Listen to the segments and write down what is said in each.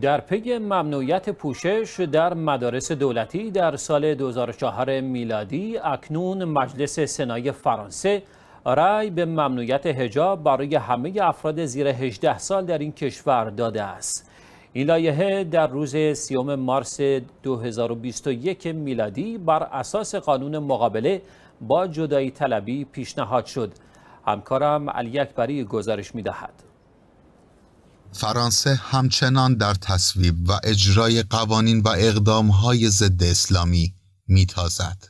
در پی ممنوعیت پوشش در مدارس دولتی در سال 2004 میلادی اکنون مجلس سنای فرانسه رأی به ممنوعیت هجاب برای همه افراد زیر 18 سال در این کشور داده است این لایحه در روز سیوم مارس 2021 میلادی بر اساس قانون مقابله با جدایی طلبی پیشنهاد شد همکارم علی اکبری گزارش میدهد فرانسه همچنان در تصویب و اجرای قوانین و اقدامهای ضد اسلامی میتازد.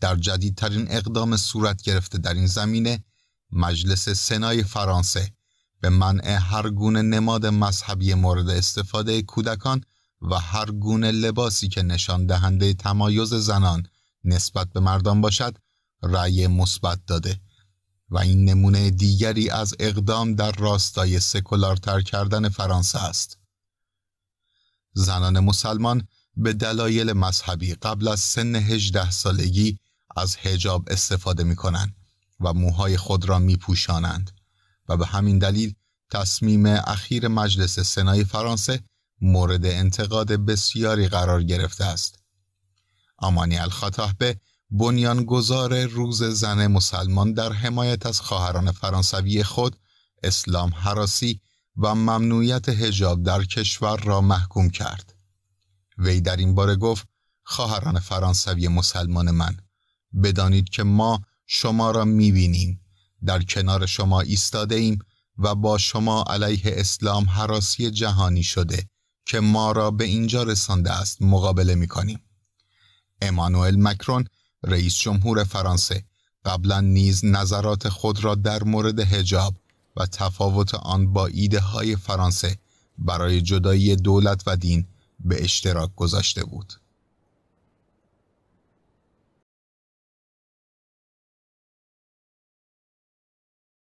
در جدیدترین اقدام صورت گرفته در این زمینه مجلس سنای فرانسه به منع هر گونه نماد مذهبی مورد استفاده کودکان و هر گونه لباسی که نشان دهنده تمایز زنان نسبت به مردان باشد رأی مثبت داده و این نمونه دیگری از اقدام در راستای سکولارتر کردن فرانسه است. زنان مسلمان به دلایل مذهبی قبل از سن 18 سالگی از هجاب استفاده می کنند و موهای خود را می پوشانند و به همین دلیل تصمیم اخیر مجلس سنای فرانسه مورد انتقاد بسیاری قرار گرفته است. آمانی به، بنیانگذار روز زن مسلمان در حمایت از خواهران فرانسوی خود اسلام حراسی و ممنوعیت هجاب در کشور را محکوم کرد. وی در این باره گفت خواهران فرانسوی مسلمان من بدانید که ما شما را میبینیم در کنار شما ایستاده ایم و با شما علیه اسلام حراسی جهانی شده که ما را به اینجا رسانده است مقابله میکنیم. امانوئل مکرون رئیس جمهور فرانسه قبلا نیز نظرات خود را در مورد هجاب و تفاوت آن با ایده های فرانسه برای جدایی دولت و دین به اشتراک گذاشته بود.